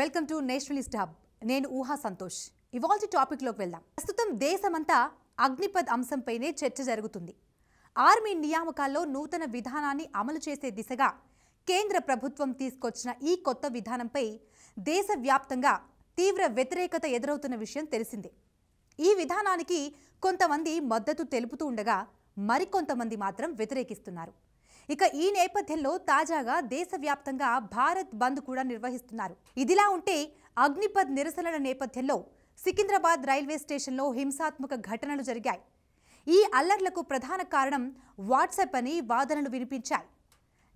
welcome to Nationalist hub నేను ఊహా సంతోష్ ఇవాల్టి టాపిక్లోకి వెళ్దాం ప్రస్తుతం దేశమంతా అగ్నిపథ్ అంశంపైనే చర్చ జరుగుతుంది ఆర్మీ నియామకాల్లో నూతన విధానాన్ని అమలు చేసే దిశగా కేంద్ర ప్రభుత్వం తీసుకొచ్చిన ఈ కొత్త విధానంపై దేశవ్యాప్తంగా తీవ్ర వ్యతిరేకత ఎదురవుతున్న విషయం తెలిసిందే ఈ విధానానికి కొంతమంది మద్దతు తెలుపుతూ ఉండగా మరికొంతమంది మాత్రం వ్యతిరేకిస్తున్నారు ఇక ఈ నేపథ్యంలో తాజాగా దేశవ్యాప్తంగా భారత్ బంద్ కూడా నిర్వహిస్తున్నారు ఇదిలా ఉంటే అగ్నిపథ్ నిరసనల నేపథ్యంలో సికింద్రాబాద్ రైల్వే స్టేషన్లో హింసాత్మక ఘటనలు జరిగాయి ఈ అల్లర్లకు ప్రధాన కారణం వాట్సాప్ అని వాదనలు వినిపించాయి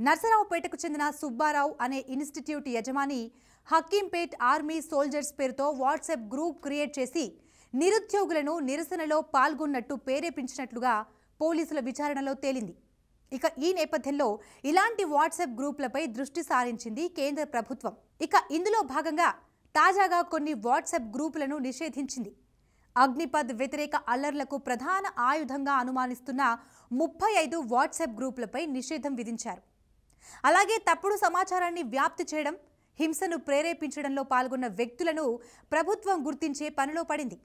నర్సరావుపేటకు చెందిన సుబ్బారావు అనే ఇన్స్టిట్యూట్ యజమాని హకీంపేట్ ఆర్మీ సోల్జర్స్ పేరుతో వాట్సాప్ గ్రూప్ క్రియేట్ చేసి నిరుద్యోగులను నిరసనలో పాల్గొన్నట్టు ప్రేరేపించినట్లుగా పోలీసుల విచారణలో తేలింది ఇక ఈ నేపథ్యంలో ఇలాంటి వాట్సాప్ గ్రూపులపై దృష్టి సారించింది కేంద్ర ప్రభుత్వం ఇక ఇందులో భాగంగా తాజాగా కొన్ని వాట్సాప్ గ్రూపులను నిషేధించింది అగ్నిపద్ వ్యతిరేక అల్లర్లకు ప్రధాన ఆయుధంగా అనుమానిస్తున్న ముప్పై ఐదు వాట్సాప్ గ్రూపులపై నిషేధం విధించారు అలాగే తప్పుడు సమాచారాన్ని వ్యాప్తి చేయడం హింసను ప్రేరేపించడంలో పాల్గొన్న వ్యక్తులను ప్రభుత్వం గుర్తించే పనిలో పడింది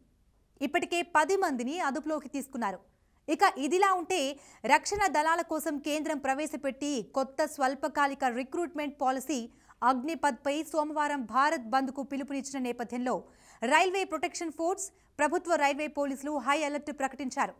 ఇప్పటికే పది మందిని అదుపులోకి తీసుకున్నారు ఇక ఇదిలా ఉంటే రక్షణ దళాల కోసం కేంద్రం ప్రవేశపెట్టి కొత్త స్వల్పకాలిక రిక్రూట్మెంట్ పాలసీ అగ్నిపథ్పై సోమవారం భారత్ బంద్కు పిలుపునిచ్చిన నేపథ్యంలో రైల్వే ప్రొటెక్షన్ ఫోర్స్ ప్రభుత్వ రైల్వే పోలీసులు హై అలర్ట్ ప్రకటించారు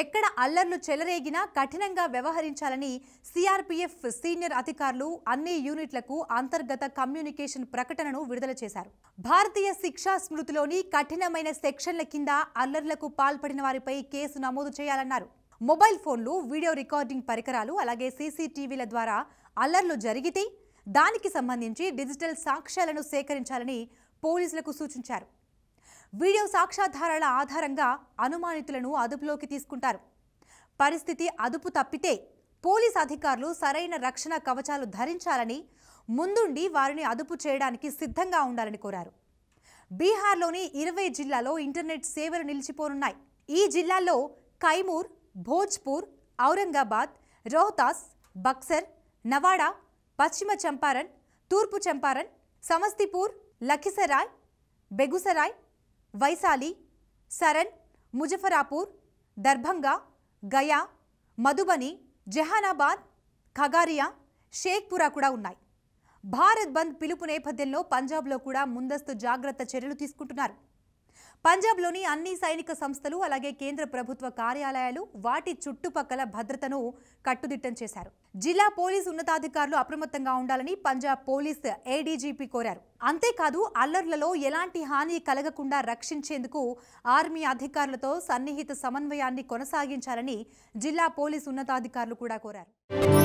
ఎక్కడ అల్లర్లు చెలరేగినా కఠినంగా వ్యవహరించాలని సిఆర్పీఎఫ్ సీనియర్ అధికారులు అన్ని యూనిట్లకు అంతర్గత కమ్యూనికేషన్ ప్రకటనను విడుదల చేశారు భారతీయ శిక్షా స్మృతిలోని కఠినమైన సెక్షన్ల కింద అల్లర్లకు పాల్పడిన వారిపై కేసు నమోదు చేయాలన్నారు మొబైల్ ఫోన్లు వీడియో రికార్డింగ్ పరికరాలు అలాగే సీసీటీవీల ద్వారా అల్లర్లు జరిగితే దానికి సంబంధించి డిజిటల్ సాక్ష్యాలను సేకరించాలని పోలీసులకు సూచించారు వీడియో సాక్ష్యాధారాల ఆధారంగా అనుమానితులను అదుపులోకి తీసుకుంటారు పరిస్థితి అదుపు తప్పితే పోలీస్ అధికారులు సరైన రక్షణ కవచాలు ధరించాలని ముందుండి వారిని అదుపు చేయడానికి సిద్ధంగా ఉండాలని కోరారు బీహార్లోని ఇరవై జిల్లాలో ఇంటర్నెట్ సేవలు నిలిచిపోనున్నాయి ఈ జిల్లాల్లో కైమూర్ భోజ్పూర్ ఔరంగాబాద్ రోహతాస్ బక్సర్ నవాడా పశ్చిమ చంపారన్ తూర్పు చంపారన్ సమస్తిపూర్ లఖిసరాయ్ బెగుసరాయ్ వైశాలి సరన్ ముజఫరాపూర్ దర్భంగా గయా మధుబని జహానాబాద్ ఖగారియా షేక్పురా కూడా ఉన్నాయి భారత్ బంద్ పిలుపు నేపథ్యంలో పంజాబ్లో కూడా ముందస్తు జాగ్రత్త చర్యలు తీసుకుంటున్నారు పంజాబ్లోని అన్ని సైనిక సంస్థలు అలాగే కేంద్ర ప్రభుత్వ కార్యాలయాలు వాటి చుట్టుపక్కల భద్రతను కట్టుదిట్టం చేశారు జిల్లా పోలీసు ఉన్నతాధికారులు అప్రమత్తంగా ఉండాలని పంజాబ్ పోలీస్ ఏడీజీపీ కోరారు అంతేకాదు అల్లర్లలో ఎలాంటి హాని కలగకుండా రక్షించేందుకు ఆర్మీ అధికారులతో సన్నిహిత సమన్వయాన్ని కొనసాగించాలని జిల్లా పోలీసు ఉన్నతాధికారులు కూడా కోరారు